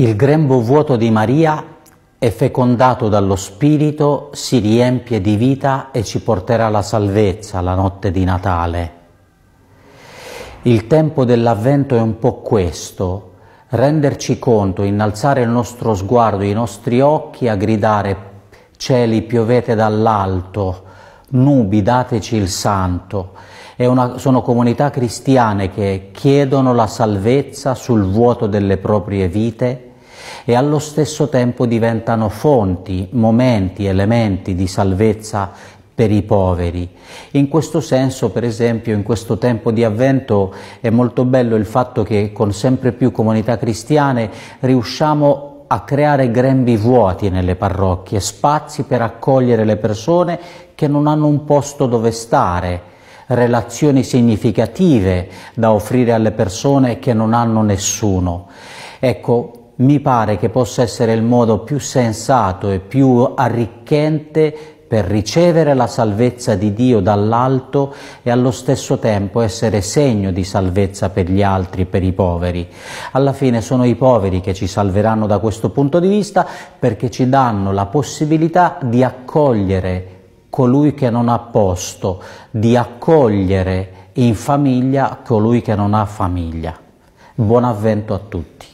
Il grembo vuoto di Maria è fecondato dallo Spirito, si riempie di vita e ci porterà la salvezza la notte di Natale. Il tempo dell'Avvento è un po' questo, renderci conto, innalzare il nostro sguardo, i nostri occhi a gridare cieli piovete dall'alto, nubi dateci il santo. Una, sono comunità cristiane che chiedono la salvezza sul vuoto delle proprie vite e allo stesso tempo diventano fonti, momenti, elementi di salvezza per i poveri. In questo senso, per esempio, in questo tempo di avvento è molto bello il fatto che con sempre più comunità cristiane riusciamo a creare grembi vuoti nelle parrocchie, spazi per accogliere le persone che non hanno un posto dove stare, relazioni significative da offrire alle persone che non hanno nessuno. Ecco, mi pare che possa essere il modo più sensato e più arricchente per ricevere la salvezza di Dio dall'alto e allo stesso tempo essere segno di salvezza per gli altri, per i poveri. Alla fine sono i poveri che ci salveranno da questo punto di vista perché ci danno la possibilità di accogliere colui che non ha posto, di accogliere in famiglia colui che non ha famiglia. Buon avvento a tutti.